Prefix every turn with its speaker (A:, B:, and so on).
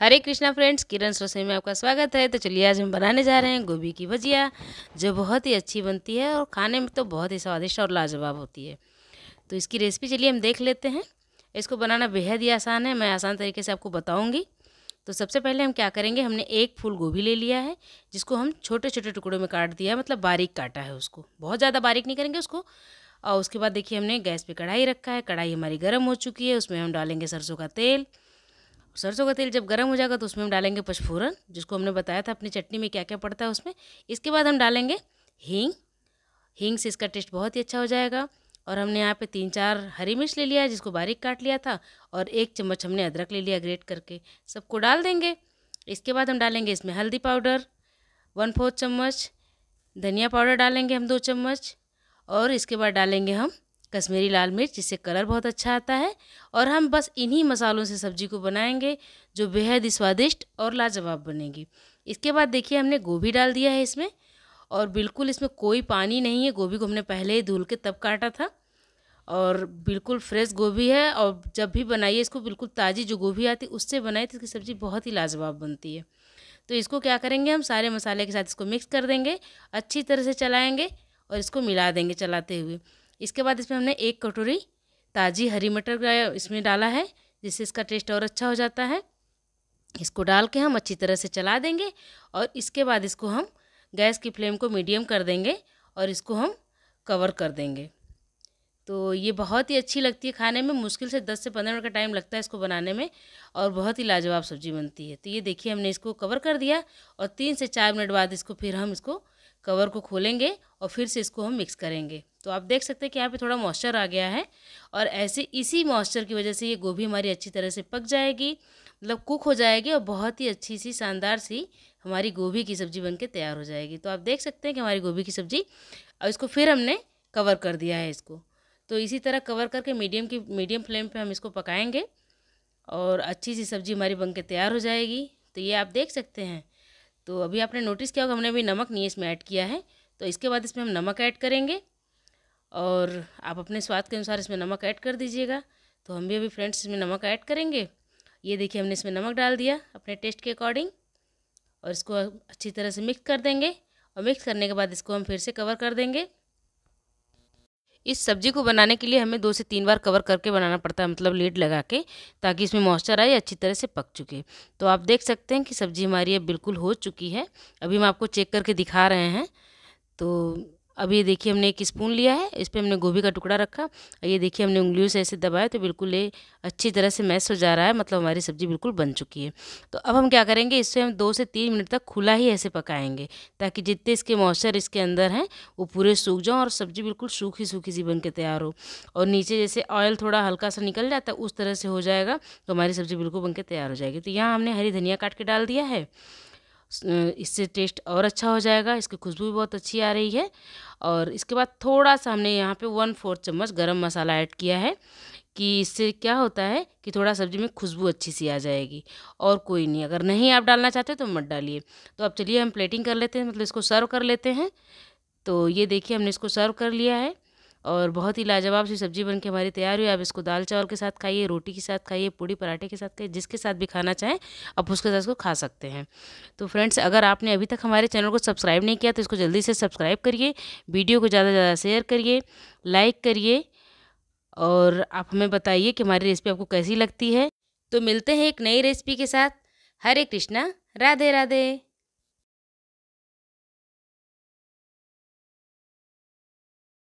A: हरे Krishna friends किरण रसोई में आपका स्वागत है तो चलिए आज हम बनाने जा रहे हैं गोभी की भजिया जो बहुत ही अच्छी बनती है और खाने में तो बहुत ही स्वादिष्ट और लाजवाब होती है तो इसकी रेसिपी चलिए हम देख लेते हैं इसको बनाना बेहद ही आसान है मैं आसान तरीके से आपको बताऊँगी तो सबसे पहले हम क्या करेंगे हमने एक फूल गोभी ले लिया है जिसको हम छोटे छोटे टुकड़ों में काट दिया है मतलब बारीक काटा है उसको बहुत ज़्यादा बारीक नहीं करेंगे उसको और उसके बाद देखिए हमने गैस पे कढ़ाई रखा है कढ़ाई हमारी गर्म हो चुकी है उसमें हम डालेंगे सरसों का तेल सरसों का तेल जब गर्म हो जाएगा तो उसमें हम डालेंगे पचफोरन जिसको हमने बताया था अपनी चटनी में क्या क्या पड़ता है उसमें इसके बाद हम डालेंगे हींग हींग से इसका टेस्ट बहुत ही अच्छा हो जाएगा और हमने यहाँ पे तीन चार हरी मिर्च ले लिया जिसको बारीक काट लिया था और एक चम्मच हमने अदरक ले लिया ग्रेट करके सबको डाल देंगे इसके बाद हम डालेंगे इसमें हल्दी पाउडर वन फोर्थ चम्मच धनिया पाउडर डालेंगे हम दो चम्मच और इसके बाद डालेंगे हम कश्मीरी लाल मिर्च जिससे कलर बहुत अच्छा आता है और हम बस इन्हीं मसालों से सब्जी को बनाएंगे जो बेहद ही स्वादिष्ट और लाजवाब बनेगी इसके बाद देखिए हमने गोभी डाल दिया है इसमें और बिल्कुल इसमें कोई पानी नहीं है गोभी को हमने पहले ही धुल के तब काटा था और बिल्कुल फ्रेश गोभी है और जब भी बनाइए इसको बिल्कुल ताज़ी जो गोभी आती है उससे बनाई तो इसकी सब्ज़ी बहुत ही लाजवाब बनती है तो इसको क्या करेंगे हम सारे मसाले के साथ इसको मिक्स कर देंगे अच्छी तरह से चलाएँगे और इसको मिला देंगे चलाते हुए इसके बाद इसमें हमने एक कटोरी ताज़ी हरी मटर का इसमें डाला है जिससे इसका टेस्ट और अच्छा हो जाता है इसको डाल के हम अच्छी तरह से चला देंगे और इसके बाद इसको हम गैस की फ्लेम को मीडियम कर देंगे और इसको हम कवर कर देंगे तो ये बहुत ही अच्छी लगती है खाने में मुश्किल से दस से पंद्रह मिनट का टाइम लगता है इसको बनाने में और बहुत ही लाजवाब सब्ज़ी बनती है तो ये देखिए हमने इसको कवर कर दिया और तीन से चार मिनट बाद इसको फिर हम इसको कवर को खोलेंगे और फिर से इसको हम मिक्स करेंगे तो आप देख सकते हैं कि यहाँ पे थोड़ा मॉइस्चर आ गया है और ऐसे इसी मॉइस्चर की वजह से ये गोभी हमारी अच्छी तरह से पक जाएगी मतलब कुक हो जाएगी और बहुत ही अच्छी सी शानदार सी हमारी गोभी की सब्ज़ी बनके तैयार हो जाएगी तो आप देख सकते हैं कि हमारी गोभी की सब्ज़ी और इसको फिर हमने कवर कर दिया है इसको तो इसी तरह कवर करके मीडियम की मीडियम फ्लेम पर हम इसको पकाएँगे और अच्छी सी सब्ज़ी हमारी बन के तैयार हो जाएगी तो ये आप देख सकते हैं तो अभी आपने नोटिस किया होगा हमने अभी नमक नहीं इसमें ऐड किया है तो इसके बाद इसमें हम नमक ऐड करेंगे और आप अपने स्वाद के अनुसार इसमें नमक ऐड कर दीजिएगा तो हम भी अभी फ्रेंड्स इसमें नमक ऐड करेंगे ये देखिए हमने इसमें नमक डाल दिया अपने टेस्ट के अकॉर्डिंग और इसको अच्छी तरह से मिक्स कर देंगे और मिक्स करने के बाद इसको हम फिर से कवर कर देंगे इस सब्जी को बनाने के लिए हमें दो से तीन बार कवर करके बनाना पड़ता है मतलब लीड लगा के ताकि इसमें मॉइस्चर आए अच्छी तरह से पक चुके तो आप देख सकते हैं कि सब्जी हमारी अब बिल्कुल हो चुकी है अभी हम आपको चेक करके दिखा रहे हैं तो अब ये देखिए हमने एक स्पून लिया है इस पर हमने गोभी का टुकड़ा रखा और ये देखिए हमने उंगलियों से ऐसे दबाया तो बिल्कुल ये अच्छी तरह से मैश हो जा रहा है मतलब हमारी सब्ज़ी बिल्कुल बन चुकी है तो अब हम क्या करेंगे इससे हम दो से तीन मिनट तक खुला ही ऐसे पकाएंगे ताकि जितने इसके मॉइस्चर इसके अंदर हैं वो पूरे सूख जाओं और सब्ज़ी बिल्कुल सूखी सूखी सी बन के तैयार हो और नीचे जैसे ऑयल थोड़ा हल्का सा निकल जाता है उस तरह से हो जाएगा तो हमारी सब्ज़ी बिल्कुल बन के तैयार हो जाएगी तो यहाँ हमने हरी धनिया काट के डाल दिया है इससे टेस्ट और अच्छा हो जाएगा इसकी खुशबू भी बहुत अच्छी आ रही है और इसके बाद थोड़ा सा हमने यहाँ पे वन फोर्थ चम्मच गरम मसाला ऐड किया है कि इससे क्या होता है कि थोड़ा सब्ज़ी में खुशबू अच्छी सी आ जाएगी और कोई नहीं अगर नहीं आप डालना चाहते तो मत डालिए तो अब चलिए हम प्लेटिंग कर लेते हैं मतलब इसको सर्व कर लेते हैं तो ये देखिए हमने इसको सर्व कर लिया है और बहुत ही लाजवाब सी सब्जी बन के हमारी तैयार हुई आप इसको दाल चावल के साथ खाइए रोटी के साथ खाइए पूड़ी पराठे के साथ खाइए जिसके साथ भी खाना चाहें आप उसके साथ इसको खा सकते हैं तो फ्रेंड्स अगर आपने अभी तक हमारे चैनल को सब्सक्राइब नहीं किया तो इसको जल्दी से सब्सक्राइब करिए वीडियो को ज़्यादा से ज़्यादा शेयर करिए लाइक करिए और आप हमें बताइए कि हमारी रेसिपी आपको कैसी लगती है तो मिलते हैं एक नई रेसिपी के साथ हरे कृष्णा राधे राधे